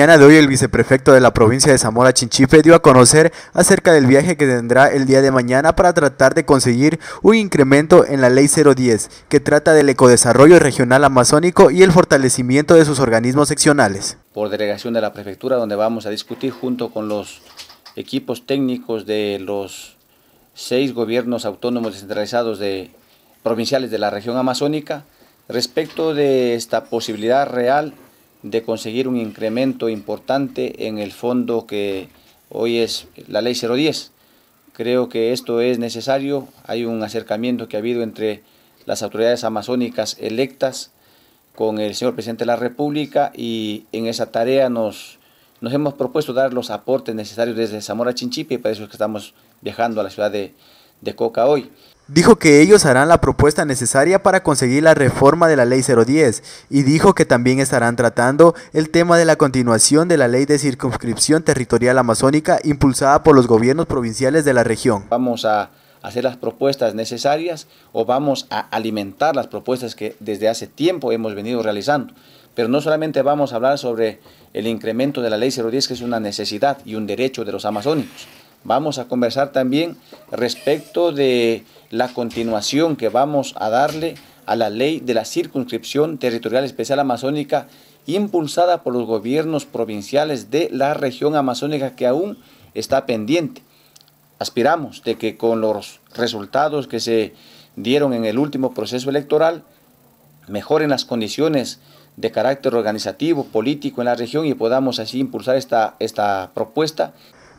mañana de hoy el viceprefecto de la provincia de Zamora Chinchipe dio a conocer acerca del viaje que tendrá el día de mañana para tratar de conseguir un incremento en la Ley 010, que trata del ecodesarrollo regional amazónico y el fortalecimiento de sus organismos seccionales. Por delegación de la prefectura, donde vamos a discutir junto con los equipos técnicos de los seis gobiernos autónomos descentralizados de, provinciales de la región amazónica, respecto de esta posibilidad real de conseguir un incremento importante en el fondo que hoy es la ley 010. Creo que esto es necesario. Hay un acercamiento que ha habido entre las autoridades amazónicas electas con el señor presidente de la República y en esa tarea nos, nos hemos propuesto dar los aportes necesarios desde Zamora Chinchipe y para eso es que estamos viajando a la ciudad de, de Coca hoy. Dijo que ellos harán la propuesta necesaria para conseguir la reforma de la Ley 010 y dijo que también estarán tratando el tema de la continuación de la Ley de Circunscripción Territorial Amazónica impulsada por los gobiernos provinciales de la región. Vamos a hacer las propuestas necesarias o vamos a alimentar las propuestas que desde hace tiempo hemos venido realizando. Pero no solamente vamos a hablar sobre el incremento de la Ley 010, que es una necesidad y un derecho de los amazónicos, Vamos a conversar también respecto de la continuación que vamos a darle a la ley de la circunscripción territorial especial amazónica impulsada por los gobiernos provinciales de la región amazónica que aún está pendiente. Aspiramos de que con los resultados que se dieron en el último proceso electoral mejoren las condiciones de carácter organizativo, político en la región y podamos así impulsar esta, esta propuesta.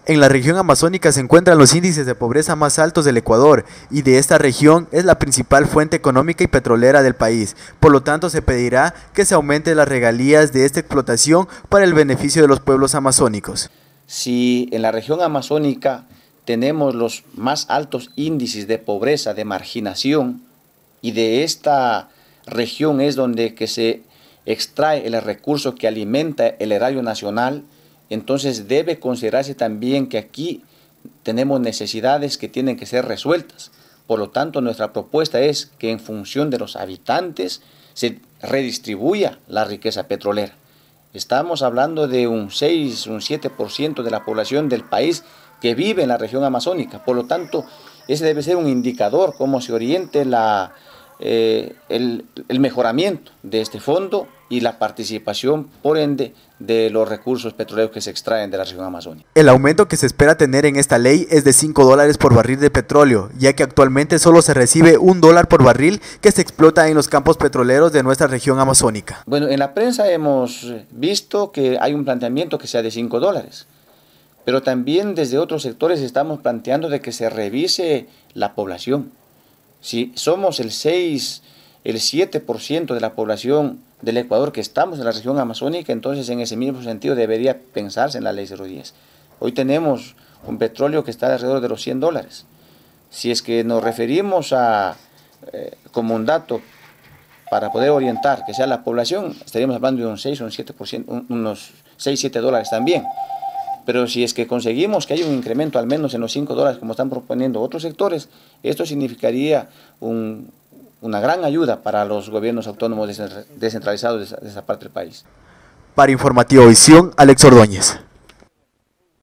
En la región amazónica se encuentran los índices de pobreza más altos del Ecuador y de esta región es la principal fuente económica y petrolera del país. Por lo tanto, se pedirá que se aumenten las regalías de esta explotación para el beneficio de los pueblos amazónicos. Si en la región amazónica tenemos los más altos índices de pobreza, de marginación, y de esta región es donde que se extrae el recurso que alimenta el erario nacional, entonces debe considerarse también que aquí tenemos necesidades que tienen que ser resueltas. Por lo tanto, nuestra propuesta es que en función de los habitantes se redistribuya la riqueza petrolera. Estamos hablando de un 6, un 7% de la población del país que vive en la región amazónica. Por lo tanto, ese debe ser un indicador cómo se oriente eh, el, el mejoramiento de este fondo y la participación, por ende, de los recursos petroleros que se extraen de la región amazónica. El aumento que se espera tener en esta ley es de 5 dólares por barril de petróleo, ya que actualmente solo se recibe un dólar por barril que se explota en los campos petroleros de nuestra región amazónica. Bueno, en la prensa hemos visto que hay un planteamiento que sea de 5 dólares, pero también desde otros sectores estamos planteando de que se revise la población. Si somos el 6 el 7% de la población del Ecuador que estamos en la región amazónica, entonces en ese mismo sentido debería pensarse en la ley 010. Hoy tenemos un petróleo que está alrededor de los 100 dólares. Si es que nos referimos a, eh, como un dato para poder orientar que sea la población, estaríamos hablando de un 6 o un 7%, unos 6, 7 dólares también. Pero si es que conseguimos que haya un incremento al menos en los 5 dólares, como están proponiendo otros sectores, esto significaría un, una gran ayuda para los gobiernos autónomos descentralizados de esa parte del país. Para Informativo Visión, Alex Ordóñez.